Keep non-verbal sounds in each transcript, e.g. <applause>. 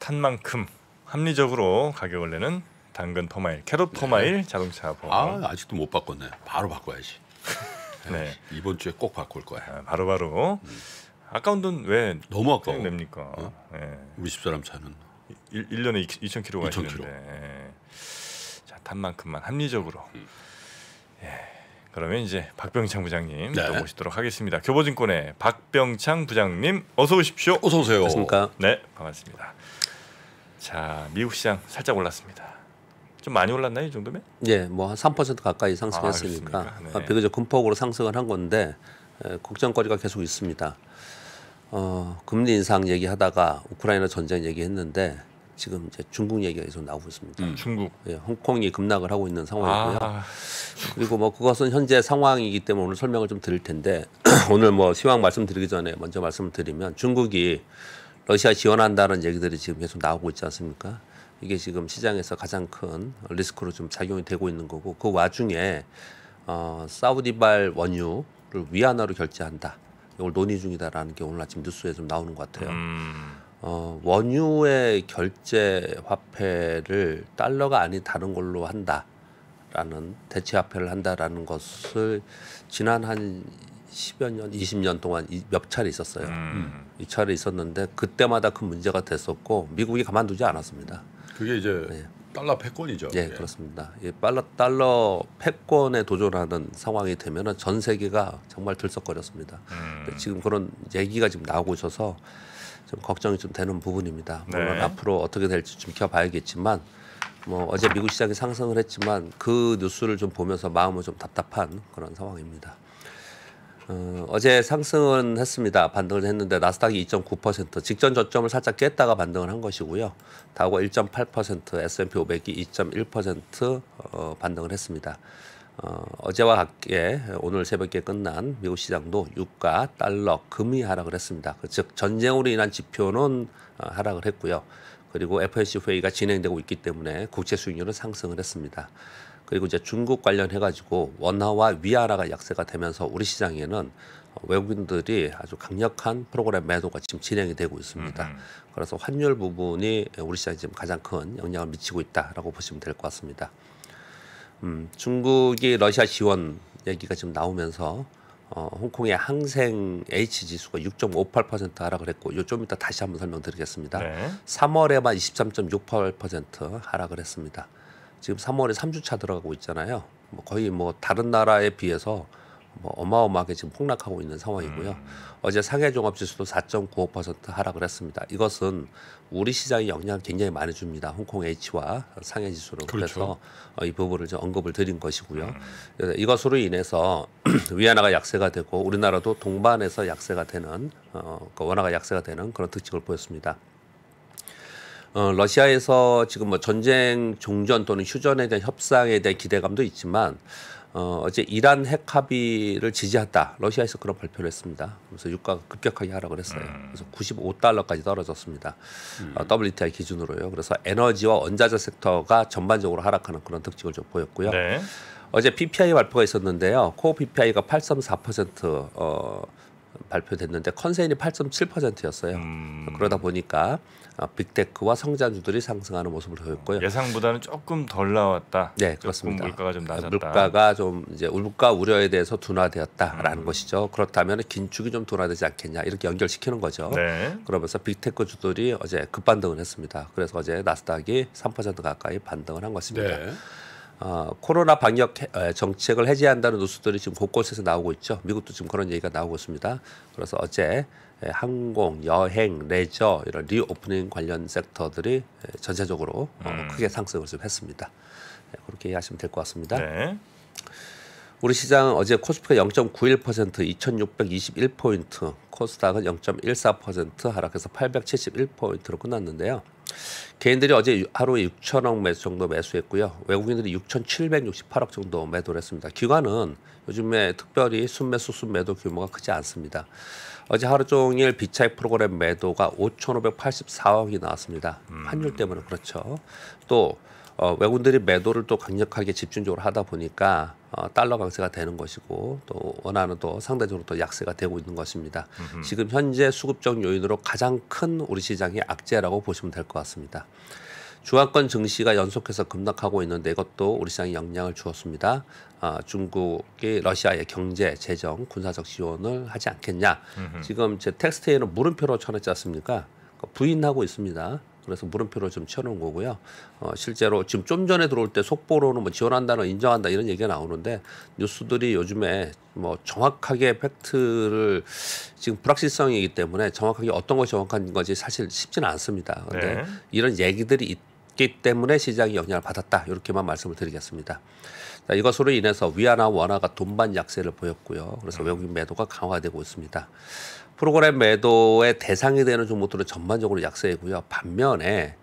탄 만큼 합리적으로 가격을 내는 당근 퍼마일, 캐럿 퍼마일 네. 자동차 보험. 아 아직도 못 바꿨네. 바로 바꿔야지. <laughs> 네. 네 이번 주에 꼭 바꿀 거야. 아, 바로 바로. 음. 아까운 돈 왜 너무 아까워 냅니까? 어? 네. 우리 집사람 차는 1, 1년에 2,000km 가시는데 자 탄만큼만 합리적으로. 음. 예. 그러면 이제 박병창 부장님 네. 또 모시도록 하겠습니다. 교보증권의 박병창 부장님 어서 오십시오. 어서 오세요. 안녕하니까 네, 반갑습니다. 자, 미국 시장 살짝 올랐습니다. 좀 많이 올랐나요 이 정도면? 예, 뭐한3% 가까이 상승했으니까 아, 네. 비교적 근폭으로 상승을 한 건데 에, 걱정거리가 계속 있습니다. 어, 금리 인상 얘기하다가 우크라이나 전쟁 얘기했는데 지금 이제 중국 얘기가 계속 나오고 있습니다. 음, 중국. 예, 홍콩이 급락을 하고 있는 상황이고요. 아. 그리고 뭐 그것은 현재 상황이기 때문에 오늘 설명을 좀 드릴 텐데 <clears throat> 오늘 뭐 시황 말씀드리기 전에 먼저 말씀 드리면 중국이 러시아 지원한다는 얘기들이 지금 계속 나오고 있지 않습니까? 이게 지금 시장에서 가장 큰 리스크로 좀 작용이 되고 있는 거고 그 와중에 어, 사우디발 원유를 위안화로 결제한다. 이걸 논의 중이다라는 게 오늘 아침 뉴스에 좀 나오는 것 같아요. 음. 어, 원유의 결제 화폐를 달러가 아닌 다른 걸로 한다라는 대체 화폐를 한다라는 것을 지난 한 십여년 이십 년 동안 몇 차례 있었어요. 음. 이 차례 있었는데 그때마다 큰 문제가 됐었고 미국이 가만두지 않았습니다. 그게 이제 예. 달러 패권이죠. 예, 예. 그렇습니다이 달러 달러 패권에 도전하는 상황이 되면전 세계가 정말 들썩거렸습니다. 음. 지금 그런 얘기가 지금 나오고 있어서 좀 걱정이 좀 되는 부분입니다. 물론 네. 앞으로 어떻게 될지 좀 지켜봐야겠지만 뭐 어제 미국 시장이 상승을 했지만 그 뉴스를 좀 보면서 마음은 좀 답답한 그런 상황입니다. 어, 어제 상승은 했습니다. 반등을 했는데 나스닥이 2.9% 직전 저점을 살짝 깼다가 반등을 한 것이고요. 다우1.8% S&P 500이 2.1% 어, 반등을 했습니다. 어, 어제와 같게 오늘 새벽에 끝난 미국 시장도 유가, 달러, 금이 하락을 했습니다. 그 즉 전쟁으로 인한 지표는 어, 하락을 했고요. 그리고 f o c 회의가 진행되고 있기 때문에 국채 수익률은 상승을 했습니다. 그리고 이제 중국 관련해 가지고 원화와 위아라가 약세가 되면서 우리 시장에는 어, 외국인들이 아주 강력한 프로그램 매도가 지금 진행이 되고 있습니다. 음, 음 그래서 환율 부분이 우리 시장에 지금 가장 큰 영향을 미치고 있다라고 보시면 될 것 같습니다. 음, 중국이 러시아 지원 얘기가 지금 나오면서 어, 홍콩의 항생 H 지수가 6.58% 하락을 했고 요좀 이따 다시 한번 설명드리겠습니다. 네. 3월에만 23.68% 하락을 했습니다. 지금 3월에 3주차 들어가고 있잖아요. 뭐 거의 뭐 다른 나라에 비해서 뭐 어마어마하게 지금 폭락하고 있는 상황이고요. 음. 어제 상해 종합 지수도 4.95% 하락을 했습니다. 이것은 우리 시장에 영향 굉장히 많이 줍니다. 홍콩 H와 상해 지수로 그렇죠. 그래서 어, 이 부분을 좀 언급을 드린 것이고요. 음. 이것으로 인해서 <clears throat> 위안화가 약세가 되고 우리나라도 동반해서 약세가 되는 어, 그 원화가 약세가 되는 그런 특징을 보였습니다. 어, 러시아에서 지금 뭐 전쟁 종전 또는 휴전에 대한 협상에 대한 기대감도 있지만 어, 어제 이란 핵 합의를 지지했다. 러시아에서 그런 발표를 했습니다. 그래서 유가가 급격하게 하락을 했어요. 음. 그래서 95달러까지 떨어졌습니다. 음. 어, WTI 기준으로요. 그래서 에너지와 원자재 섹터가 전반적으로 하락하는 그런 특징을 좀 보였고요. 네. 어제 PPI 발표가 있었는데요. 코어 PPI가 8.4% 어, 발표됐는데 컨센이 8.7%였어요. 음. 그러다 보니까 아, 빅테크와 성장주들이 상승하는 모습을 보였고요. 예상보다는 조금 덜 나왔다. 네, 그렇습니다. 물가가 좀 낮았다. 물가가 좀 이제 물가 우려에 대해서 둔화되었다라는 음. 것이죠. 그렇다면 긴축이 좀 둔화되지 않겠냐 이렇게 연결시키는 거죠. 네. 그러면서 빅테크 주들이 어제 급반등을 했습니다. 그래서 어제 나스닥이 3% 가까이 반등을 한 것입니다. 네. 어, 코로나 방역 정책을 해제한다는 뉴스들이 지금 곳곳에서 나오고 있죠. 미국도 지금 그런 얘기가 나오고 있습니다. 그래서 어제 예, 항공, 여행, 레저 이런 리오프닝 관련 섹터들이 예, 전체적으로 어, 음. 크게 상승을 좀 했습니다. 예, 그렇게 이해하시면 될 것 같습니다. 네. 우리 시장 어제 코스피가 0.91% 2,621포인트, 코스닥은 0.14% 하락해서 871포인트로 끝났는데요. 개인들이 어제 하루에 6천억 매수 정도 매수했고요. 외국인들이 6,768억 정도 매도를 했습니다. 기관은 요즘에 특별히 순매수 순매도 규모가 크지 않습니다. 어제 하루 종일 비차익 프로그램 매도가 5,584억이 나왔습니다. 음. 환율 때문에 그렇죠. 또 어, 외국인들이 매도를 또 강력하게 집중적으로 하다 보니까 어, 달러 강세가 되는 것이고 또 원화는 또 상대적으로 또 약세가 되고 있는 것입니다. 음흠. 지금 현재 수급적 요인으로 가장 큰 우리 시장의 악재라고 보시면 될 것 같습니다. 주화권 증시가 연속해서 급락하고 있는데 이것도 우리 시장에 영향을 주었습니다. 아, 중국이 러시아의 경제, 재정, 군사적 지원을 하지 않겠냐. 음흠. 지금 제 텍스트에는 물음표로 쳐놨지 않습니까? 부인하고 있습니다. 그래서 물음표를 좀 쳐놓은 거고요. 어, 실제로 지금 좀 전에 들어올 때 속보로는 뭐 지원한다는 인정한다 이런 얘기가 나오는데 뉴스들이 요즘에 뭐 정확하게 팩트를 지금 불확실성이기 때문에 정확하게 어떤 것이 정확한 건지 사실 쉽지는 않습니다. 근데 네. 이런 얘기들이 있다. 없기 때문에 시장이 영향을 받았다. 이렇게만 말씀을 드리겠습니다. 자, 이것으로 인해서 위안화 원화가 돈반 약세를 보였고요. 그래서 음. 외국인 매도가 강화되고 있습니다. 프로그램 매도의 대상이 되는 종목들은 전반적으로 약세이고요. 반면에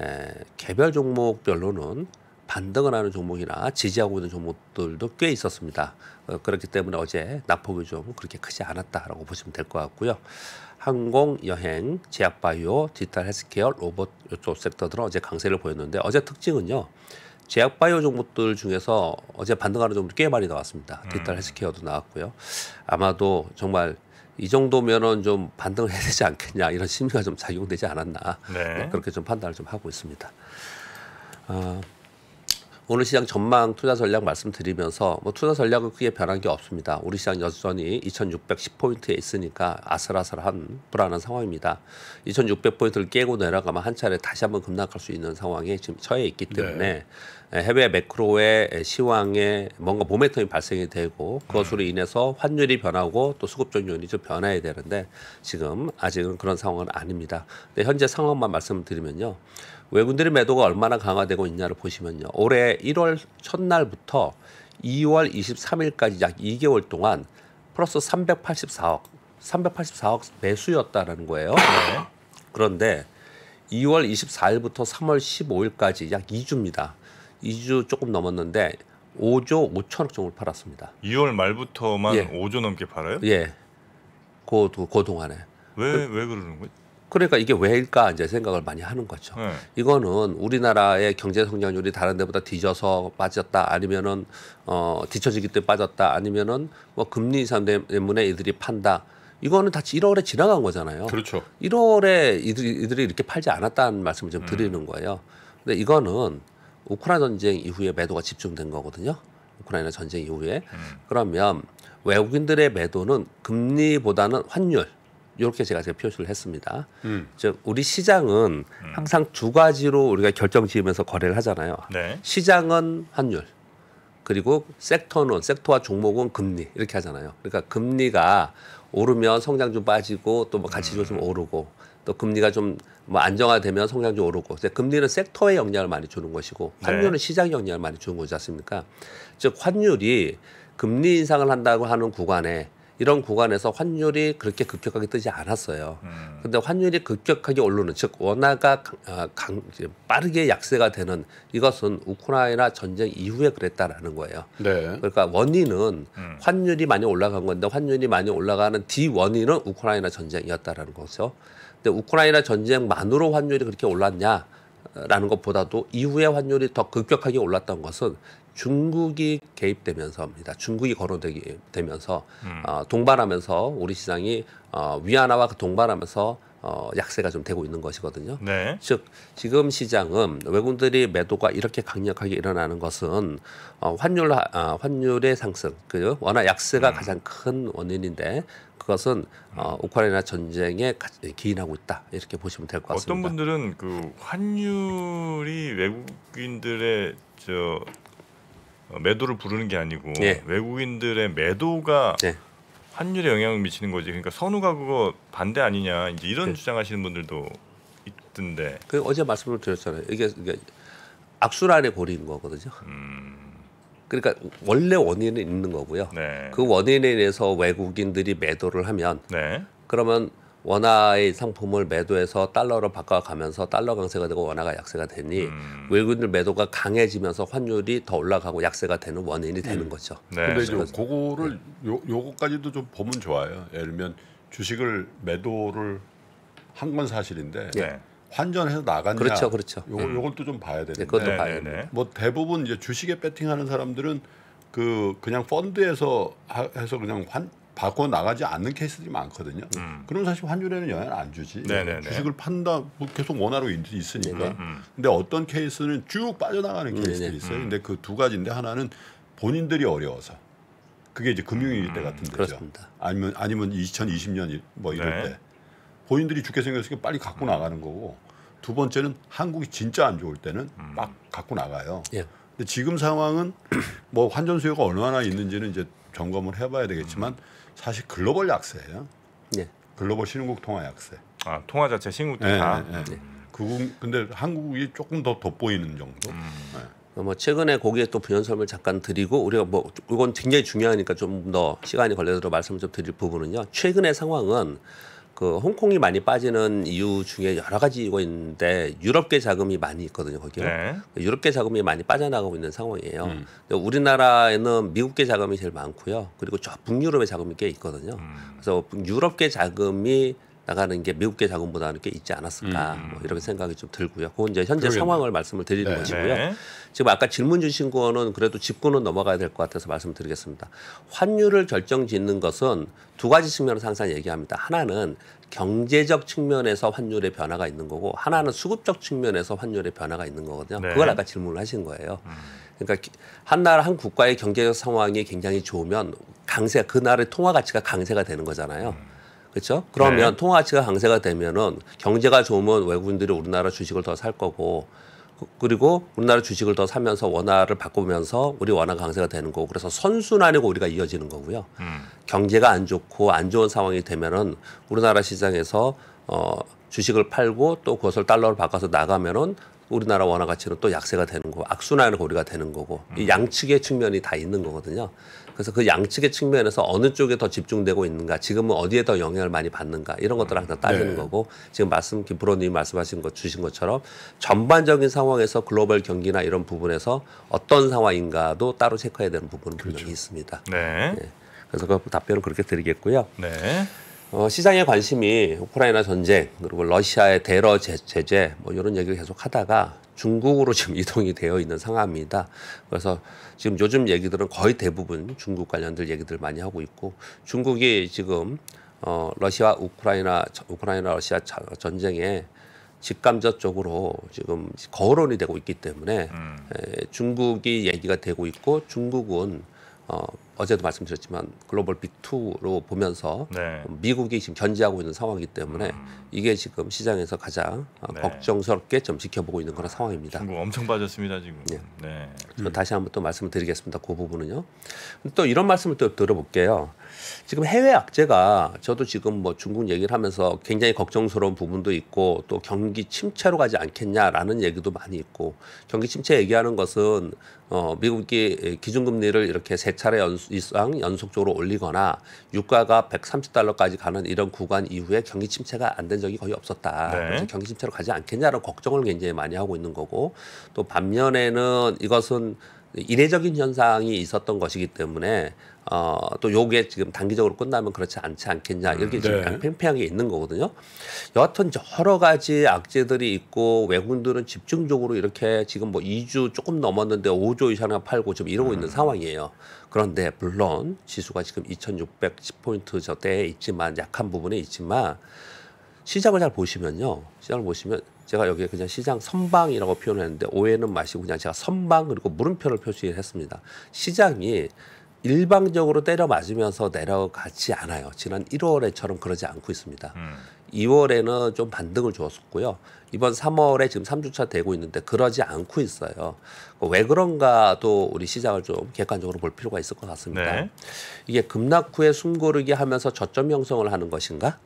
에, 개별 종목별로는 반등을 하는 종목이나 지지하고 있는 종목들도 꽤 있었습니다. 어, 그렇기 때문에 어제 낙폭이 좀 그렇게 크지 않았다라고 보시면 될 것 같고요. 항공, 여행, 제약바이오, 디지털 헬스케어, 로봇 요쪽 섹터들은 어제 강세를 보였는데 어제 특징은요. 제약바이오 종목들 중에서 어제 반등하는 종목들 꽤 많이 나왔습니다. 디지털 음. 헬스케어도 나왔고요. 아마도 정말 이 정도면은 좀 반등을 해야 되지 않겠냐 이런 심리가 좀 작용되지 않았나 네. 그렇게 좀 판단을 좀 하고 있습니다. 어, 오늘 시장 전망 투자 전략 말씀드리면서 뭐 투자 전략은 크게 변한 게 없습니다. 우리 시장 여전히 2610포인트에 있으니까 아슬아슬한 불안한 상황입니다. 2600포인트를 깨고 내려가면 한 차례 다시 한번 급락할 수 있는 상황에 지금 처해 있기 네. 때문에 네. 해외 매크로의 시황에 뭔가 모멘텀이 발생이 되고 그것으로 음. 인해서 환율이 변하고 또 수급적 요인이 좀 변해야 되는데 지금 아직은 그런 상황은 아닙니다. 근데 현재 상황만 말씀드리면요. 외국인들의 매도가 얼마나 강화되고 있냐를 보시면요. 올해 1월 첫날부터 2월 23일까지 약 2개월 동안 플러스 384억, 384억 매수였다라는 거예요. 네. 그런데 2월 24일부터 3월 15일까지 약 2주입니다. 2주 조금 넘었는데 5조 5천억 정도를 팔았습니다. 2월 말부터만 예. 5조 넘게 팔아요? 예. 그, 그 동안에. 왜, 그, 왜 그러는 거예요? 그러니까 이게 왜일까 이제 생각을 많이 하는 거죠. 네. 이거는 우리나라의 경제 성장률이 다른 데보다 뒤져서 빠졌다 아니면은 어 뒤처지기 때문에 빠졌다 아니면은 뭐 금리 인상 때문에 이들이 판다. 이거는 다 1월에 지나간 거잖아요. 그렇죠. 1월에 이들이, 이들이 이렇게 팔지 않았다는 말씀을 좀 음. 드리는 거예요. 근데 이거는 우크라이나 전쟁 이후에 매도가 집중된 거거든요. 우크라이나 전쟁 이후에. 음. 그러면 외국인들의 매도는 금리보다는 환율, 이렇게 제가 제가 표시를 했습니다. 음. 즉 우리 시장은 음. 항상 두 가지로 우리가 결정 지으면서 거래를 하잖아요. 네. 시장은 환율 그리고 섹터는 섹터와 종목은 금리 이렇게 하잖아요. 그러니까 금리가 오르면 성장 좀 빠지고 또 뭐 가치조 음. 좀 오르고 또 금리가 좀 뭐 안정화되면 성장 좀 오르고 이제 금리는 섹터에 영향을 많이 주는 것이고 네. 환율은 네. 시장 영향을 많이 주는 거지 않습니까? 즉 환율이 금리 인상을 한다고 하는 구간에 이런 구간에서 환율이 그렇게 급격하게 뜨지 않았어요. 음. 근데 환율이 급격하게 오르는 즉 원화가 강, 아, 강, 빠르게 약세가 되는 이것은 우크라이나 전쟁 이후에 그랬다라는 거예요. 네. 그러니까 원인은 음. 환율이 많이 올라간 건데 환율이 많이 올라가는 뒤 원인은 우크라이나 전쟁이었다라는 거죠. 근데 우크라이나 전쟁만으로 환율이 그렇게 올랐냐? 라는 것보다도 이후에 환율이 더 급격하게 올랐던 것은 중국이 개입되면서입니다. 중국이 거론되면서 되 음. 어, 동반하면서 우리 시장이 어, 위안화와 그 동반하면서 어, 약세가 좀 되고 있는 것이거든요. 네. 즉 지금 시장은 외국인들이 매도가 이렇게 강력하게 일어나는 것은 어, 환율 어, 환율의 상승, 그 원화 약세가 음. 가장 큰 원인인데 그것은 어, 우크라이나 전쟁에 기인하고 있다 이렇게 보시면 될 것 같습니다. 어떤 분들은 그 환율이 외국인들의 저 어, 매도를 부르는 게 아니고 예. 외국인들의 매도가 예. 환율에 영향을 미치는 거지. 그러니까 선우가 그거 반대 아니냐 이제 이런 예. 주장하시는 분들도 있던데. 그 어제 말씀을 드렸잖아요. 이게, 이게 악순환에 리린 거거든요. 음. 그러니까 원래 원인은 있는 거고요. 네. 그 원인에 대해서 외국인들이 매도를 하면 네. 그러면 원화의 상품을 매도해서 달러로 바꿔가면서 달러 강세가 되고 원화가 약세가 되니 음. 외국인들 매도가 강해지면서 환율이 더 올라가고 약세가 되는 원인이 되는 음. 거죠. 네. 근데 이제 그거를 네. 요 요거까지도 좀 보면 좋아요. 예를 들면 주식을 매도를 한 건 사실인데 네. 환전해서 나갔냐. 그렇죠, 그렇죠. 요 음. 요것도 좀 봐야 되는데. 네, 그것도 봐야 돼. 네, 네, 뭐 대부분 이제 주식에 베팅하는 사람들은 그 그냥 펀드에서 해서 그냥 환 바꿔 나가지 않는 케이스들이 많거든요. 음. 그럼 사실 환율에는 영향을 안 주지. 네네네. 주식을 판다 뭐 계속 원화로 있으니까. 네네. 음, 음. 근데 어떤 케이스는 쭉 빠져나가는 음, 케이스들이 있어요. 근데 그 두 가지인데 하나는 본인들이 어려워서 그게 이제 금융위기 때 같은 데죠. 그렇습니다. 아니면 아니면 2020년 뭐 이럴 네. 때 본인들이 죽게 생겼으니까 빨리 갖고 나가는 거고 두 번째는 한국이 진짜 안 좋을 때는 막 갖고 나가요. 예. 근데 지금 상황은 <clears throat> 뭐 환전 수요가 얼마나 있는지는 이제 점검을 해봐야 되겠지만. 음. 사실 글로벌 약세예요. 네. 글로벌 신흥국 통화 약세. 아 통화 자체 신흥국도 네, 다. 네, 네. 그 근데 한국이 조금 더 돋보이는 정도. 음. 네. 뭐 최근에 거기에 또 부연설을 잠깐 드리고 우리가 뭐 이건 굉장히 중요하니까 좀 더 시간이 걸려서 말씀을 좀 드릴 부분은요. 최근의 상황은 그 홍콩이 많이 빠지는 이유 중에 여러 가지 이고 있는데 유럽계 자금이 많이 있거든요 거기요. 네. 그 유럽계 자금이 많이 빠져나가고 있는 상황이에요. 음. 우리나라에는 미국계 자금이 제일 많고요. 그리고 저 북유럽의 자금이 꽤 있거든요. 음. 그래서 유럽계 자금이 나가는 게 미국계 자금보다는 꽤 있지 않았을까 음, 음. 뭐 이런 생각이 좀 들고요. 그건 이제 현재 그러겠요 상황을 말씀을 드리는 네. 것이고요. 네. 지금 아까 질문 주신 거는 그래도 짚고는 넘어가야 될 것 같아서 말씀드리겠습니다. 환율을 결정짓는 것은 두 가지 측면에서 항상 얘기합니다. 하나는 경제적 측면에서 환율의 변화가 있는 거고 하나는 수급적 측면에서 환율의 변화가 있는 거거든요. 네. 그걸 아까 질문을 하신 거예요. 음. 그러니까 한 나라 한 국가의 경제적 상황이 굉장히 좋으면 강세 그 나라의 통화 가치가 강세가 되는 거잖아요. 음. 그렇죠? 그러면 네. 통화 가치가 강세가 되면은 경제가 좋으면 외국인들이 우리나라 주식을 더 살 거고 그, 그리고 우리나라 주식을 더 사면서 원화를 바꾸면서 우리 원화 강세가 되는 거고 그래서 선순환이고 우리가 이어지는 거고요. 음. 경제가 안 좋고 안 좋은 상황이 되면은 우리나라 시장에서 어 주식을 팔고 또 그것을 달러로 바꿔서 나가면은 우리나라 원화 가치는 또 약세가 되는 거고 악순환의 고리가 되는 거고 이 음. 양측의 측면이 다 있는 거거든요. 그래서 그 양측의 측면에서 어느 쪽에 더 집중되고 있는가, 지금은 어디에 더 영향을 많이 받는가 이런 것들 을 항상 따지는 네. 거고 지금 말씀 김프로님 말씀하신 것 주신 것처럼 전반적인 상황에서 글로벌 경기나 이런 부분에서 어떤 상황인가도 따로 체크해야 되는 부분은 분 그렇죠. 있습니다. 네. 네. 그래서 그답변을 그렇게 드리겠고요. 네. 어, 시장의 관심이 우크라이나 전쟁 그리고 러시아의 대러 제재 뭐 이런 얘기를 계속 하다가 중국으로 <laughs> 지금 이동이 되어 있는 상황입니다. 그래서 지금 요즘 얘기들은 거의 대부분 중국 관련들 얘기들 많이 하고 있고 중국이 지금 어, 러시아 우크라이나 우크라이나 러시아 전쟁에 직감적적으로 지금 거론이 되고 있기 때문에 음. 에, 중국이 얘기가 되고 있고 중국은 어, 어제도 말씀드렸지만 글로벌 B2로 보면서 네. 미국이 지금 견제하고 있는 상황이기 때문에 음. 이게 지금 시장에서 가장 네. 걱정스럽게 좀 지켜보고 있는 그런 상황입니다. 중국 엄청 빠졌습니다 지금. 네. 네. 다시 한번 또 말씀을 드리겠습니다. 그 부분은요. 또 이런 말씀을 또 들어볼게요. 지금 해외 악재가 저도 지금 뭐 중국 얘기를 하면서 굉장히 걱정스러운 부분도 있고 또 경기 침체로 가지 않겠냐라는 얘기도 많이 있고 경기 침체 얘기하는 것은 어 미국이 기준금리를 이렇게 세 차례 연속 이상 연속적으로 올리거나 유가가 130달러까지 가는 이런 구간 이후에 경기 침체가 안 된 적이 거의 없었다. 네. 그래서 경기 침체로 가지 않겠냐는 걱정을 굉장히 많이 하고 있는 거고 또 반면에는 이것은 이례적인 현상이 있었던 것이기 때문에 어, 또 요게 지금 단기적으로 끝나면 그렇지 않지 않겠냐 이렇게 지금 네. 팽팽한 게 있는 거거든요. 여하튼 여러 가지 악재들이 있고 외국인들은 집중적으로 이렇게 지금 뭐 2주 조금 넘었는데 5조 이상을 팔고 지금 이러고 음. 있는 상황이에요. 그런데 물론 지수가 지금 2,610포인트 저대에 있지만 약한 부분에 있지만 시장을 잘 보시면요. 시장을 보시면 제가 여기에 그냥 시장 선방이라고 표현했는데 오해는 마시고 그냥 제가 선방 그리고 물음표를 표시했습니다. 시장이 일방적으로 때려 맞으면서 내려가지 않아요. 지난 1월에처럼 그러지 않고 있습니다. 음. 2월에는 좀 반등을 주었고요 이번 3월에 지금 3주차 되고 있는데 그러지 않고 있어요. 왜 그런가도 우리 시장을 좀 객관적으로 볼 필요가 있을 것 같습니다. 네. 이게 급락 후에 숨고르기 하면서 저점 형성을 하는 것인가?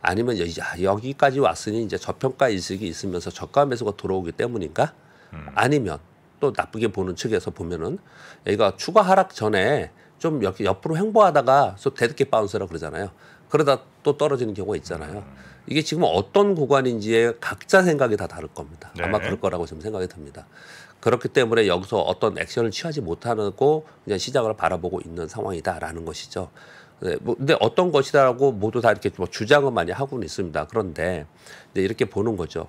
아니면 여기까지 왔으니 이제 저평가 인식이 있으면서 저가 매수가 들어오기 때문인가? 음. 아니면 또 나쁘게 보는 측에서 보면은 얘가 추가 하락 전에 좀 옆, 옆으로 횡보하다가 대드게 바운스라 그러잖아요. 그러다 또 떨어지는 경우가 있잖아요. 음. 이게 지금 어떤 구간인지에 각자 생각이 다 다를 겁니다. 네. 아마 그럴 거라고 지금 생각이 듭니다. 그렇기 때문에 여기서 어떤 액션을 취하지 못하고 그냥 시장을 바라보고 있는 상황이다라는 것이죠. 네, 뭐, 근데 어떤 것이다라고 모두 다 이렇게 뭐 주장은 많이 하고는 있습니다. 그런데 네, 이렇게 보는 거죠.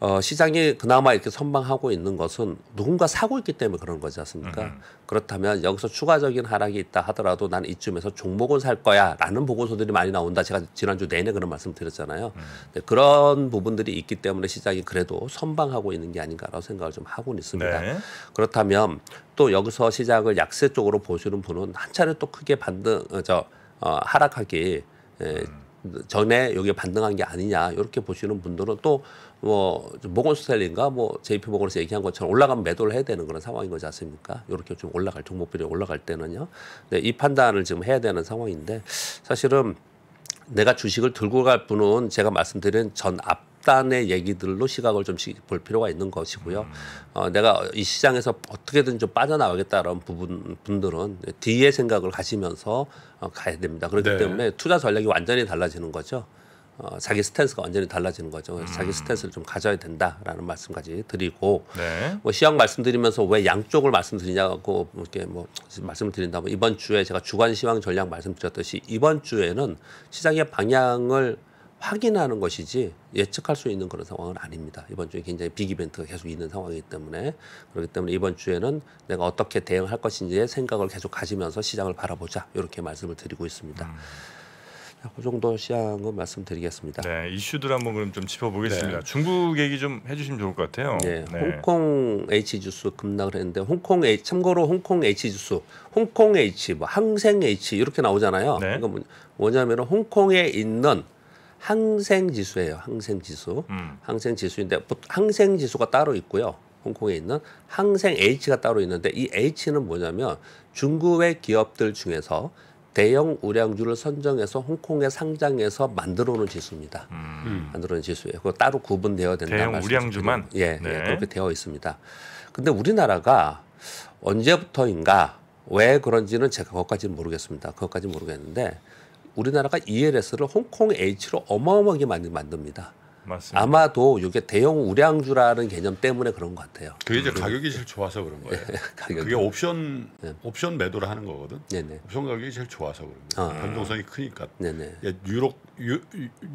어, 시장이 그나마 이렇게 선방하고 있는 것은 누군가 사고 있기 때문에 그런 거지 않습니까? 으 음. 그렇다면 여기서 추가적인 하락이 있다 하더라도 난 이쯤에서 종목은 살 거야 라는 보고서들이 많이 나온다. 제가 지난주 내내 그런 말씀 드렸잖아요. 음. 네, 그런 부분들이 있기 때문에 시장이 그래도 선방하고 있는 게 아닌가라고 생각을 좀 하고 있습니다. 네. 그렇다면 또 여기서 시작을 약세 쪽으로 보시는 분은 한 차례 또 크게 반등, 어, 저, 어, 하락하기 에, 예, 음. 전에 여기에 반등한 게 아니냐 이렇게 보시는 분들은 또 뭐 모건스탠리인가 뭐 JP 뭐 모건에서 얘기한 것처럼 올라가면 매도를 해야 되는 그런 상황인 거지 않습니까? 이렇게 좀 올라갈 종목별이 올라갈 때는요. 네, 이 판단을 지금 해야 되는 상황인데 사실은 내가 주식을 들고 갈 분은 제가 말씀드린 전 앞단의 얘기들로 시각을 좀 볼 필요가 있는 것이고요. 어, 내가 이 시장에서 어떻게든 좀빠져나가겠다는 부분 분들은 뒤에 생각을 가시면서 어, 가야 됩니다. 그렇기 네. 때문에 투자 전략이 완전히 달라지는 거죠. 어, 자기 스탠스가 완전히 달라지는 거죠. 음. 자기 스탠스를 좀 가져야 된다라는 말씀까지 드리고 네. 뭐 시황 말씀드리면서 왜 양쪽을 말씀드리냐고 뭐 이렇게 뭐 말씀을 드린다면 이번 주에 제가 주간 시황 전략 말씀드렸듯이 이번 주에는 시장의 방향을 확인하는 것이지 예측할 수 있는 그런 상황은 아닙니다. 이번 주에 굉장히 빅 이벤트가 계속 있는 상황이기 때문에 그렇기 때문에 이번 주에는 내가 어떻게 대응할 것인지의 생각을 계속 가지면서 시장을 바라보자 이렇게 말씀을 드리고 있습니다. 음. 그 정도 시한 거 말씀드리겠습니다. 네, 이슈들 한번 그럼 좀 짚어보겠습니다. 네. 중국 얘기 좀 해주시면 좋을 것 같아요. 네, 네. 홍콩 H 주수 급락을 했는데 홍콩 H 참고로 홍콩 H 주수, 홍콩 H, 뭐 항생 H 이렇게 나오잖아요. 네. 이거 그러니까 뭐, 뭐냐면 홍콩에 있는 항생 지수예요. 항생 지수, 음. 항생 지수인데 항생 지수가 따로 있고요. 홍콩에 있는 항생 H가 따로 있는데 이 H는 뭐냐면 중국의 기업들 중에서 대형 우량주를 선정해서 홍콩의 상장에서 만들어놓은 지수입니다. 음. 만들어놓은 지수예요. 그 따로 구분되어야 된다. 대형 우량주만 예, 예, 네. 예, 그렇게 되어 있습니다. 근데 우리나라가 언제부터인가 왜 그런지는 제가 그것까지는 모르겠습니다. 그것까지는 모르겠는데 우리나라가 ELS를 홍콩 H로 어마어마하게 많이 만듭니다. 맞습니다. 아마도 이게 대형 우량주라는 개념 때문에 그런 것 같아요. 그게 이제 음. 가격이 제일 좋아서 그런 거예요. <laughs> 예, 그게 옵션 네. 옵션 매도를 하는 거거든. 네네. 네. 옵션 가격이 제일 좋아서 그런 거예요. 아. 아. 변동성이 크니까. 네네. 네. 예, 유로 유,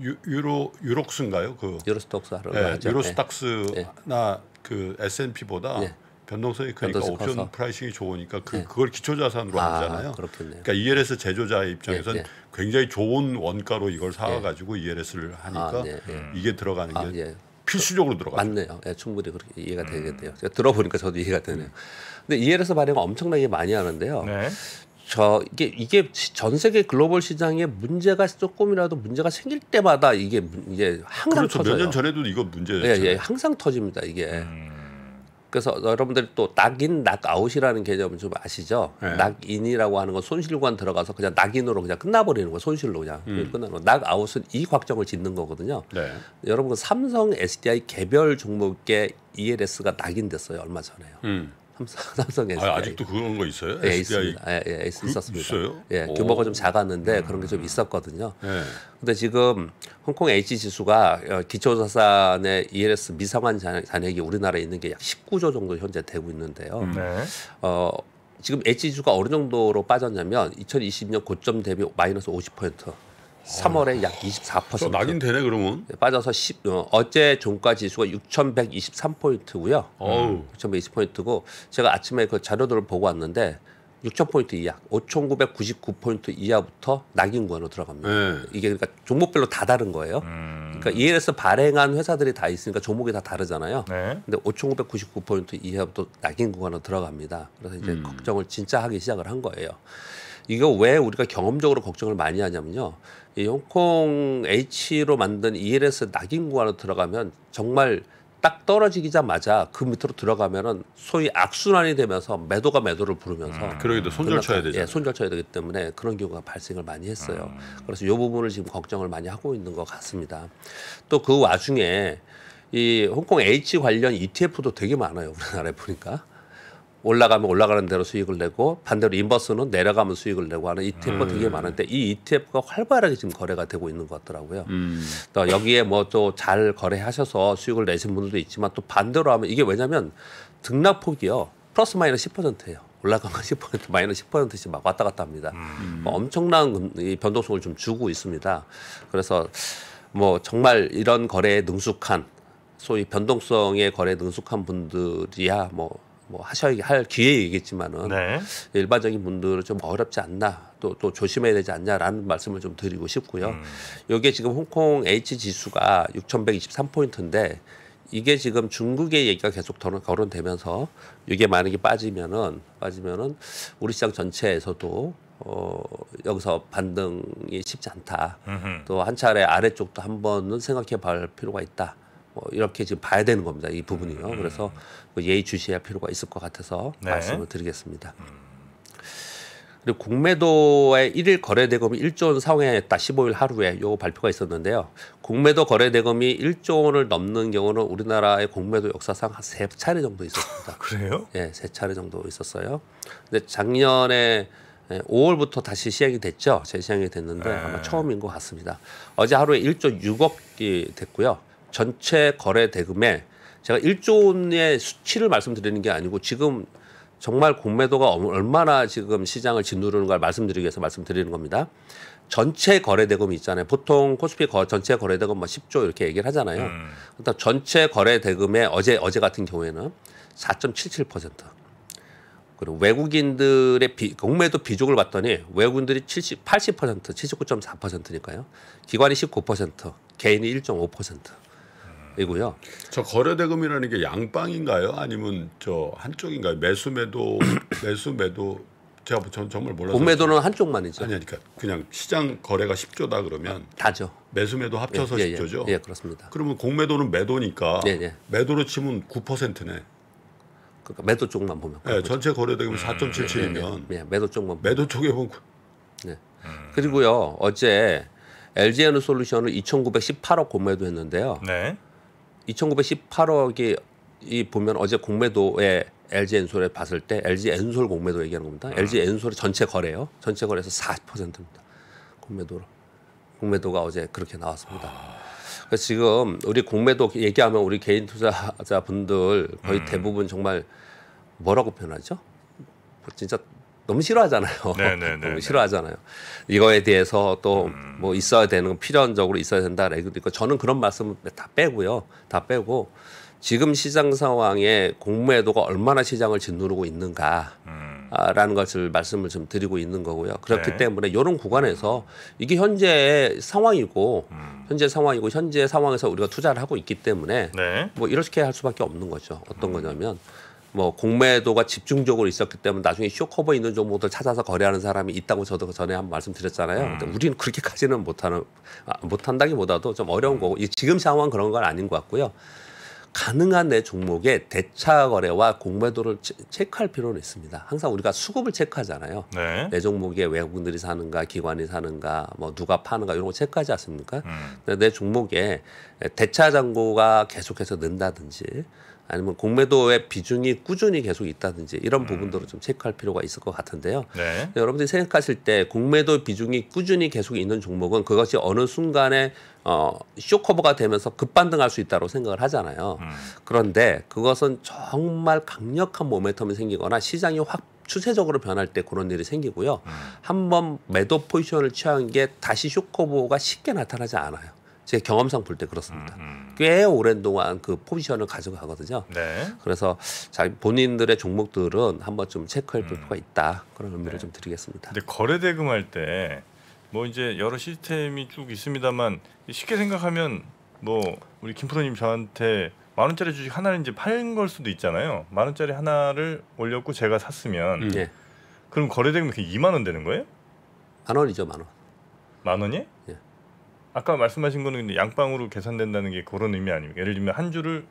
유, 유로 유록스인가요? 그 유로스톡스 하러 그 네, 유로스탁스나 네. 그 S&P보다 네. 변동성이 크니까 옵션 커서. 프라이싱이 좋으니까 그, 네. 그걸 기초자산으로 아, 하잖아요. 그렇겠네요. 그러니까 ELS 제조자의 입장에선 네, 네. 굉장히 좋은 원가로 이걸 사가지고 ELS를 아, 하니까 아, 이게 들어가는 아, 게 필수적으로 들어가요. 맞네요. 예, 충분히 그렇게 이해가 음. 되겠네요. 제가 들어보니까 저도 이해가 되네요. 음. 근데 ELS 발행 을 엄청나게 많이 하는데요. 네. 저 이게 이게 전 세계 글로벌 시장에 문제가 조금이라도 문제가 생길 때마다 이게 이제 항상 그렇죠. 터져요. 몇년 전에도 이거 문제였죠. 예, 예, 항상 터집니다. 이게. 음. 그래서 여러분들 또 낙인 낙아웃이라는 개념은 좀 아시죠? 네. 낙인이라고 하는 건 손실관 들어가서 그냥 낙인으로 그냥 끝나버리는 거예요. 손실로 그냥 음. 끝나는 거. 낙아웃은 이 확정을 짓는 거거든요. 네. 여러분 삼성 SDI 개별 종목의 ELS가 낙인됐어요 얼마 전에요. 음. 삼성, 에서 아, 직도 그런 거 있어요? 예, 있습니다. 예, 예 있, 그, 있었습니다. 있어요? 예, 오. 규모가 좀 작았는데 음. 그런 게 좀 있었거든요. 예. 근데 지금 홍콩 H 지수가 어, 기초자산의 ELS 미상환 잔액이 우리나라에 있는 게 약 19조 정도 현재 되고 있는데요. 음. 네. 어, 지금 H 지수가 어느 정도로 빠졌냐면 2020년 고점 대비 마이너스 50%. 3월에 약 24%. 낙인 되네 그러면. 예, 빠져서 10, 어, 제 종가 지수가 6,123포인트고요. 어. 6,120포인트고 제가 아침에 그 자료들을 보고 왔는데 6,000포인트 이하, 5,999포인트 이하부터 낙인 구간으로 들어갑니다. 네. 이게 그러니까 종목별로 다 다른 거예요. 음. 그러니까 ELS 발행한 회사들이 다 있으니까 종목이 다 다르잖아요. 네. 근데 5,999포인트 이하부터 낙인 구간으로 들어갑니다. 그래서 이제 음. 걱정을 진짜 하기 시작을 한 거예요. 이거 왜 우리가 경험적으로 걱정을 많이 하냐면요. 이 홍콩 H로 만든 ELS 낙인 구간으로 들어가면 정말 딱 떨어지기자마자 그 밑으로 들어가면은 소위 악순환이 되면서 매도가 매도를 부르면서 음, 그러기도 손절 쳐야 되죠. 예, 손절 쳐야 되기 때문에 그런 경우가 발생을 많이 했어요. 음. 그래서 요 부분을 지금 걱정을 많이 하고 있는 것 같습니다. 또 그 와중에 이 홍콩 H 관련 ETF도 되게 많아요. 우리나라에 보니까. 올라가면 올라가는 대로 수익을 내고 반대로 인버스는 내려가면 수익을 내고 하는 ETF가 되게 음. 많은데 이 ETF가 활발하게 지금 거래가 되고 있는 것 같더라고요. 음. 그러니까 뭐 또 여기에 뭐 또 잘 거래하셔서 수익을 내신 분들도 있지만 또 반대로 하면 이게 왜냐면 하 등락폭이요. 플러스 마이너스 10%예요. 올라간 건 10%, 마이너스 10%씩 막 왔다 갔다 합니다. 음. 뭐 엄청난 변동성을 좀 주고 있습니다. 그래서 뭐 정말 이런 거래에 능숙한 소위 변동성의 거래에 능숙한 분들이야 뭐뭐 하셔야 할 기회이겠지만은 네. 일반적인 분들은 좀 어렵지 않나 또 또 조심해야 되지 않냐라는 말씀을 좀 드리고 싶고요. 음. 이게 지금 홍콩 H 지수가 6,123포인트인데 이게 지금 중국의 얘기가 계속 거론되면서 이게 만약에 빠지면은 빠지면은 우리 시장 전체에서도 어, 여기서 반등이 쉽지 않다. 음흠. 또한 차례 아래쪽도 한 번은 생각해 볼 필요가 있다. 뭐 이렇게 지금 봐야 되는 겁니다. 이 부분이요. 음. 그래서 그 예의주시할 필요가 있을 것 같아서 네. 말씀을 드리겠습니다. 음. 그리고 공매도의 일일 거래 대금이 1조 원 상회했다. 15일 하루에 요 발표가 있었는데요. 공매도 거래 대금이 1조 원을 넘는 경우는 우리나라의 공매도 역사상 세 차례 정도 있었습니다. <laughs> 그래요? 예, 세 차례 정도 있었어요. 근데 작년에 5월부터 예, 다시 시행이 됐죠. 재시행이 됐는데 네. 아마 처음인 것 같습니다. 어제 하루에 1조 6억이 됐고요. 전체 거래 대금에 제가 1조 원의 수치를 말씀드리는 게 아니고 지금 정말 공매도가 얼마나 지금 시장을 짓누르는걸 말씀드리기 위해서 말씀드리는 겁니다. 전체 거래 대금이 있잖아요. 보통 코스피 거, 전체 거래 대금 뭐 10조 이렇게 얘기를 하잖아요. 음. 그러니까 전체 거래 대금에 어제 어제 같은 경우에는 4.77% 그리고 외국인들의 비, 공매도 비중을 봤더니 외국인들이 70, 80% 79.4%니까요. 기관이 19%, 개인이 1.5%. 이고요. 저 거래 대금이라는 게 양방인가요? 아니면 저 한쪽인가요? 매수 매도 <clears throat> 매수 매도 제가 전 정말 몰라서 공매도는 한쪽만이죠. 아니 그러니까 그냥 시장 거래가 10조다 그러면 다죠. 매수 매도 합쳐서 예, 예, 10조죠. 예. 예, 그렇습니다. 그러면 공매도는 매도니까 예, 예. 매도로 치면 9%네. 그러니까 매도 쪽만 보면. 예, 그렇죠. 전체 거래 대금 4.77이면 음, 예, 예, 매도 쪽만. 매도 쪽에 보면. 네. 그리고요 어제 LG 에너솔루션을 2,918억 공매도했는데요. 네. 2,918억이 이 보면 어제 공매도에 LG 엔솔에 봤을 때 LG 엔솔 공매도 얘기하는 겁니다. 음. 아. LG 엔솔의 전체 거래요. 전체 거래에서 4%입니다. 공매도로. 공매도가 어제 그렇게 나왔습니다. 아. 그래서 지금 우리 공매도 얘기하면 우리 개인 투자자분들 거의 음. 대부분 정말 뭐라고 표현하죠? 진짜 너무 싫어하잖아요. <laughs> 네, 네, 네, 너무 싫어하잖아요. 이거에 대해서 또뭐 음. 뭐 있어야 되는 필연적으로 있어야 된다. 그러니까 저는 그런 말씀은 다 빼고요. 다 빼고 지금 시장 상황에 공매도가 얼마나 시장을 짓누르고 있는가. 음. 라는 것을 말씀을 좀 드리고 있는 거고요. 그렇기 네. 때문에 이런 구간에서 이게 현재 상황이고 음. 현재 상황이고 현재 상황에서 우리가 투자를 하고 있기 때문에 네. 뭐 이렇게 할 수밖에 없는 거죠. 어떤 음. 거냐면 뭐 공매도가 집중적으로 있었기 때문에 나중에 쇼커버 있는 종목들 찾아서 거래하는 사람이 있다고 저도 그 전에 한번 말씀드렸잖아요. 음. 근데 우리는 그렇게까지는 못하는 아, 못한다기보다도 좀 어려운 거고 이 지금 상황 그런 건 아닌 것 같고요. 가능한 내 종목의 대차 거래와 공매도를 체크할 필요는 있습니다. 항상 우리가 수급을 체크하잖아요. 네. 내 종목에 외국인들이 사는가, 기관이 사는가, 뭐 누가 파는가 이런 거 체크하지 않습니까? 음. 내 종목에 대차 잔고가 계속해서 는다든지 아니면 공매도의 비중이 꾸준히 계속 있다든지 이런 부분들을 음. 좀 체크할 필요가 있을 것 같은데요. 네. 여러분들이 생각하실 때 공매도 비중이 꾸준히 계속 있는 종목은 그것이 어느 순간에 어, 쇼커버가 되면서 급반등할 수 있다고 생각을 하잖아요. 음. 그런데 그것은 정말 강력한 모멘텀이 생기거나 시장이 확 추세적으로 변할 때 그런 일이 생기고요. 음. 한번 매도 포지션을 취한 게 다시 쇼커버가 쉽게 나타나지 않아요. 제 경험상 볼 때 그렇습니다. 음, 음, 꽤 오랜 동안 그 포지션을 가지고 가거든요. 네. 그래서 자기 본인들의 종목들은 한번 좀 체크할 필요가 음. 있다 그런 의미를 네. 좀 드리겠습니다. 근데 거래 대금할 때 뭐 이제 여러 시스템이 쭉 있습니다만 쉽게 생각하면 뭐 우리 김프로님 저한테 만 원짜리 주식 하나를 이제 팔은 걸 수도 있잖아요. 만 원짜리 하나를 올렸고 제가 샀으면 음. 예. 그럼 거래대금이 그 2만 원 되는 거예요? 만 원이죠, 만 원. 만 원이? 예. 아까 말씀하신 거는 양방으로 계산된다는 게 그런 의미 아닙니까? 예를 들면 한 주를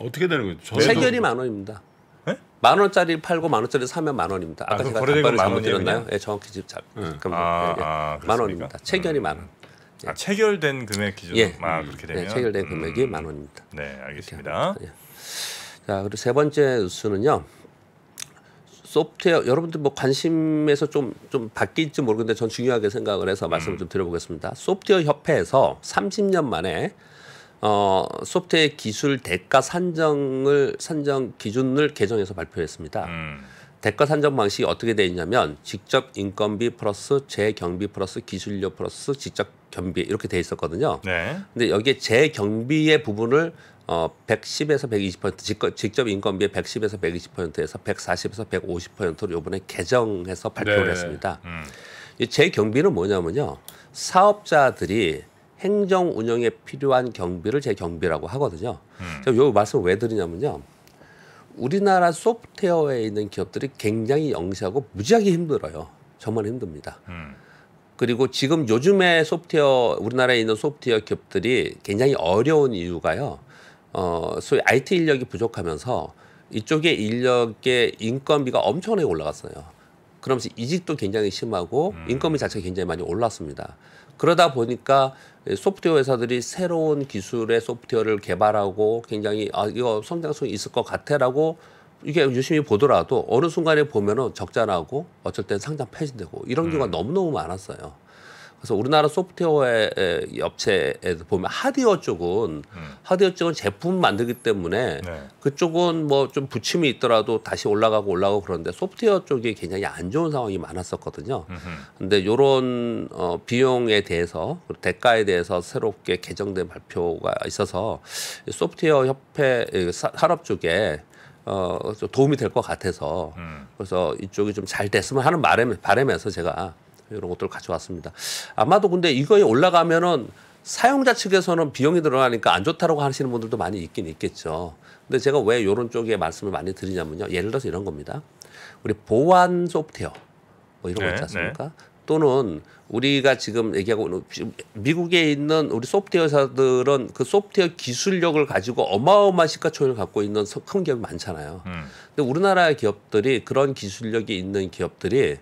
어떻게 되는 거죠? 세 결이 만 원입니다. 네? 만 원짜리 팔고 만 원짜리 사면 만 원입니다. 아, 아까 아, 제가 거래대금 만원이나요 네, 예, 정확히 지금 잘. 네. 아, 예, 예, 아, 만 원입니다. 체결이 음. 만 원. 예. 아, 체결된 금액 기준. 예. 아, 그렇게 네, 되면. 네, 체결된 금액이 음. 만 원입니다. 네, 알겠습니다. 자, 그리고 세 번째 뉴스는요. 소프트웨어 여러분들 뭐 관심에서 좀좀 바뀔지 모르겠는데 전 중요하게 생각을 해서 말씀을 음. 좀 드려보겠습니다. 소프트웨어 협회에서 30년 만에 어, 소프트웨어 기술 대가 산정을 산정 기준을 개정해서 발표했습니다. 음. 대가 산정 방식이 어떻게 되어 있냐면 직접 인건비 플러스 재경비 플러스 기술료 플러스 직접 경비 이렇게 돼 있었거든요. 네. 근데 여기에 재경비의 부분을 어 110에서 120% 직접 인건비의 110에서 120%에서 140에서 150%로 요번에 개정해서 발표를 네. 했습니다. 음. 제 경비는 뭐냐면요. 사업자들이 행정 운영에 필요한 경비를 제 경비라고 하거든요. 음. 제가 요 말씀 을왜 드리냐면요. 우리나라 소프트웨어에 있는 기업들이 굉장히 영세하고 무지하게 힘들어요. 정말 힘듭니다. 음. 그리고 지금 요즘에 소프트웨어 우리나라에 있는 소프트웨어 기업들이 굉장히 어려운 이유가요. 어, 소위 IT 인력이 부족하면서 이쪽에 인력의 인건비가 엄청나게 올라갔어요. 그러면서 이직도 굉장히 심하고 음. 인건비 자체가 굉장히 많이 올랐습니다. 그러다 보니까 소프트웨어 회사들이 새로운 기술의 소프트웨어를 개발하고 굉장히 아 이거 성장성이 있을 것 같아라고 이게 유심히 보더라도 어느 순간에 보면은 적자나고 어쩔 땐 상장 폐지되고 이런 경우가 음. 너무너무 많았어요. 그래서 우리나라 소프트웨어 의 업체에서 보면 하드웨어 쪽은 음. 하드웨어 쪽은 제품 만들기 때문에 네. 그쪽은 뭐 좀 부침이 있더라도 다시 올라가고 올라가고 그러는데 소프트웨어 쪽이 굉장히 안 좋은 상황이 많았었거든요. 음흠. 근데 요런 어 비용에 대해서 대가에 대해서 새롭게 개정된 발표가 있어서 소프트웨어 협회 산업 쪽에 어, 도움이 될 것 같아서 음. 그래서 이쪽이 좀 잘 됐으면 하는 바람, 바람에서 제가 이런 것들을 가져왔습니다. 아마도 근데 이거에 올라가면은 사용자 측에서는 비용이 들어가니까 안 좋다라고 하시는 분들도 많이 있긴 있겠죠. 근데 제가 왜 이런 쪽에 말씀을 많이 드리냐면요. 예를 들어서 이런 겁니다. 우리 보안 소프트웨어 뭐 이런 거 네, 있지 않습니까? 네. 또는 우리가 지금 얘기하고 미국에 있는 우리 소프트웨어 사들은그 소프트웨어 기술력을 가지고 어마어마한 시가총액을 갖고 있는 큰 기업이 많잖아요. 음. 근데 우리나라의 기업들이 그런 기술력이 있는 기업들이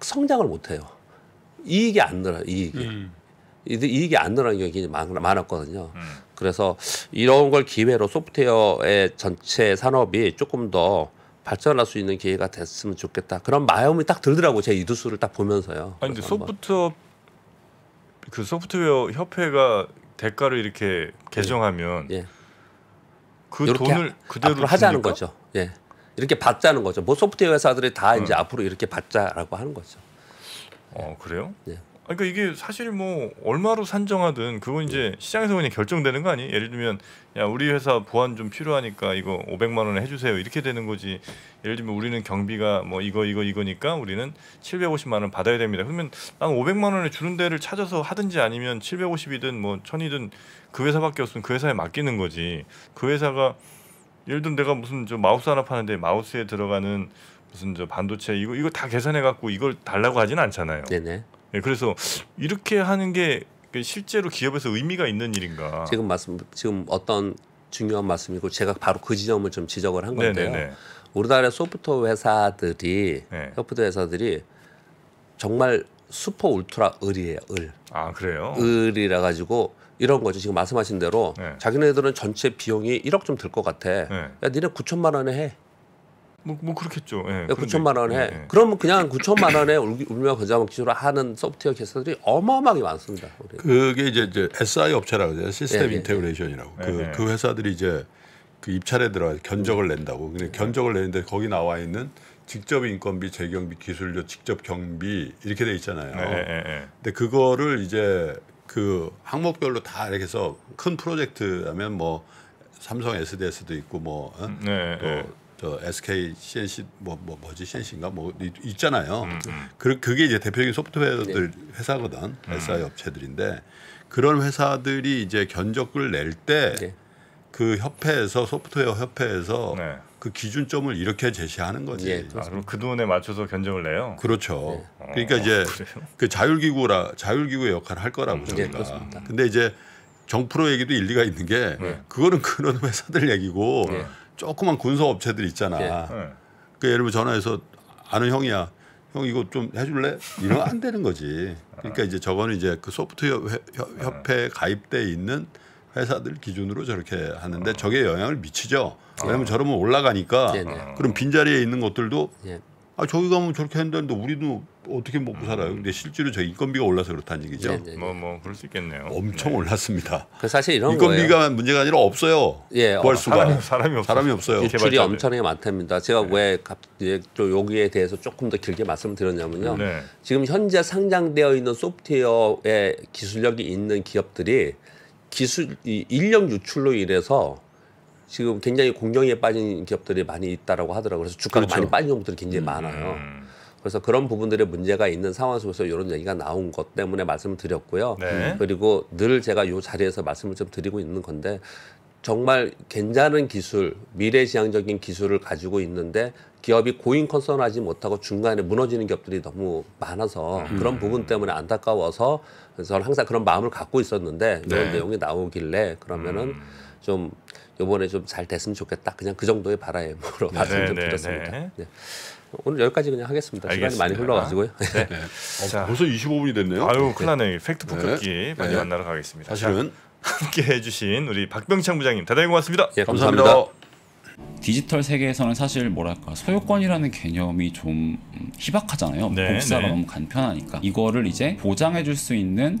성장을 못 해요. 이익이 안 늘어 이익이. 음. 이익이 안늘어나경우 굉장히 많았거든요. 음. 그래서 이런 걸 기회로 소프트웨어의 전체 산업이 조금 더 발전할 수 있는 기회가 됐으면 좋겠다. 그런 마음이 딱 들더라고 제 이두수를 딱 보면서요. 아니 근데 소프트그 소프트웨어 협회가 대가를 이렇게 개정하면 예. 예. 그 돈을 그대로 하자는 거죠. 예. 이렇게 받자는 거죠. 뭐 소프트웨어 회사들이 다 음. 이제 앞으로 이렇게 받자라고 하는 거죠. 어 네. 그래요? 네. 아, 그러니까 이게 사실 뭐 얼마로 산정하든 그건 이제 네. 시장에서 그냥 결정되는 거 아니? 예를 들면 야 우리 회사 보안 좀 필요하니까 이거 500만 원 해주세요 이렇게 되는 거지. 예를 들면 우리는 경비가 뭐 이거 이거 이거니까 우리는 750만 원 받아야 됩니다. 그러면 난 500만 원에 주는 데를 찾아서 하든지 아니면 750이든 뭐 1000이든 그 회사밖에 없으면 그 회사에 맡기는 거지. 그 회사가 예를 들면 내가 무슨 저 마우스 하나 파는데 마우스에 들어가는 무슨 저 반도체 이거 이거 다 계산해 갖고 이걸 달라고 하진 않잖아요. 네네. 네, 그래서 이렇게 하는 게 그 실제로 기업에서 의미가 있는 일인가? 지금 말씀 지금 어떤 중요한 말씀이고 제가 바로 그 지점을 좀 지적을 한 건데요. 네네네. 우리나라 소프트웨어 회사들이 네. 소프트웨어 회사들이 정말 슈퍼 울트라 을이에요. 을. 아 그래요? 을이라 가지고 이런 거죠. 지금 말씀하신 대로 네. 자기네들은 전체 비용이 1억 좀 들 것 같아. 네. 야 니네 9천만 원에 해. 뭐, 뭐 그렇겠죠. 예. 9천만 원에 예, 예. 그러면 그냥 9천만 원에 울며 겨자 먹기술을 하는 소프트웨어 개사들이 어마어마하게 많습니다. 우리. 그게 이제, 이제 SI 업체라고 그래요. 시스템 인테그레이션이라고. 그, 예, 예. 그 회사들이 이제 그 입찰에 들어가 견적을 낸다고. 근데 견적을 내는데 거기 나와 있는 직접 인건비, 재경비, 기술료, 직접 경비 이렇게 돼 있잖아요. 근데 그거를 이제 그 항목별로 다 이렇게 해서 큰 프로젝트라면 뭐 삼성 SDS도 있고 뭐 네, 또 네. 저 SK, CNC 뭐, 뭐 뭐지 CNC인가 뭐 있잖아요. 음, 음, 그 그게 이제 대표적인 소프트웨어들 네. 회사거든. SI 음. 업체들인데 그런 회사들이 이제 견적을 낼 때그 네. 그 협회에서 소프트웨어 협회에서 네. 그 기준점을 이렇게 제시하는 거지. 예, 아, 그럼 그 돈에 맞춰서 견적을 내요. 그렇죠. 네. 그러니까 어, 이제 그래요? 그 자율기구라 자율기구의 역할을 할 거라고 음, 저희가. 예, 근데 이제 정프로 얘기도 일리가 있는 게 네. 그거는 <laughs> 그런 회사들 얘기고 네. 조그만 군소 업체들 있잖아. 예. 그 예를 들면 전화해서 아는 형이야. 형 이거 좀 해줄래? 이러면안 되는 거지. 그러니까 이제 저거는 이제 그 소프트웨어 협회 가입돼 있는 회사들 기준으로 저렇게 하는데 저게 영향을 미치죠. 왜냐면 저러면 올라가니까 네네. 예, 그럼 빈자리에 있는 것들도 예. 아 저기 가면 저렇게 한다는데 우리도 어떻게 먹고 음. 살아요? 근데 실제로 저 인건비가 올라서 그렇다는 얘기죠. 뭐뭐 네, 네, 네. 뭐 그럴 수 있겠네요. 엄청 네. 올랐습니다. 그 사실 이런 인건비가 거예요. 문제가 아니라 없어요. 예, 어, 수가 사람이, 사람이 없어요. 일출이 엄청나게 많답니다. 제가 네. 왜 갑, 이제 예, 여기에 대해서 조금 더 길게 말씀을 드렸냐면요. 네. 지금 현재 상장되어 있는 소프트웨어의 기술력이 있는 기업들이 기술 이 인력 유출로 인해서 지금 굉장히 공정에 빠진 기업들이 많이 있다라고 하더라고요. 그래서 주가가 그렇죠. 많이 빠진 종목들이 굉장히 음. 많아요. 음. 그래서 그런 부분들의 문제가 있는 상황 속에서 이런 얘기가 나온 것 때문에 말씀을 드렸고요. 네. 그리고 늘 제가 이 자리에서 말씀을 좀 드리고 있는 건데 정말 괜찮은 기술, 미래지향적인 기술을 가지고 있는데 기업이 고인 컨설하지 못하고 중간에 무너지는 기업들이 너무 많아서 음. 그런 부분 때문에 안타까워서 그래서 항상 그런 마음을 갖고 있었는데 이런 네. 내용이 나오길래 그러면은 음. 좀 요번에 좀 잘 됐으면 좋겠다. 그냥 그 정도의 바라에 뭐로 말씀 좀 드렸습니다. 네. 오늘 여기까지 그냥 하겠습니다. 알겠습니다. 시간이 많이 흘러가지고요. 아, 네. 네. 어, 자, 벌써 25분이 됐네요. 아유, 큰일 나네. 팩트 네. 폭격기 네. 많이 만나러 가겠습니다. 사실은 함께 해주신 우리 박병창 부장님 대단히 고맙습니다. 예, 감사합니다. 감사합니다. 디지털 세계에서는 사실 뭐랄까 소유권이라는 개념이 좀 음, 희박하잖아요. 네, 복사가 네. 너무 간편하니까 이거를 이제 보장해줄 수 있는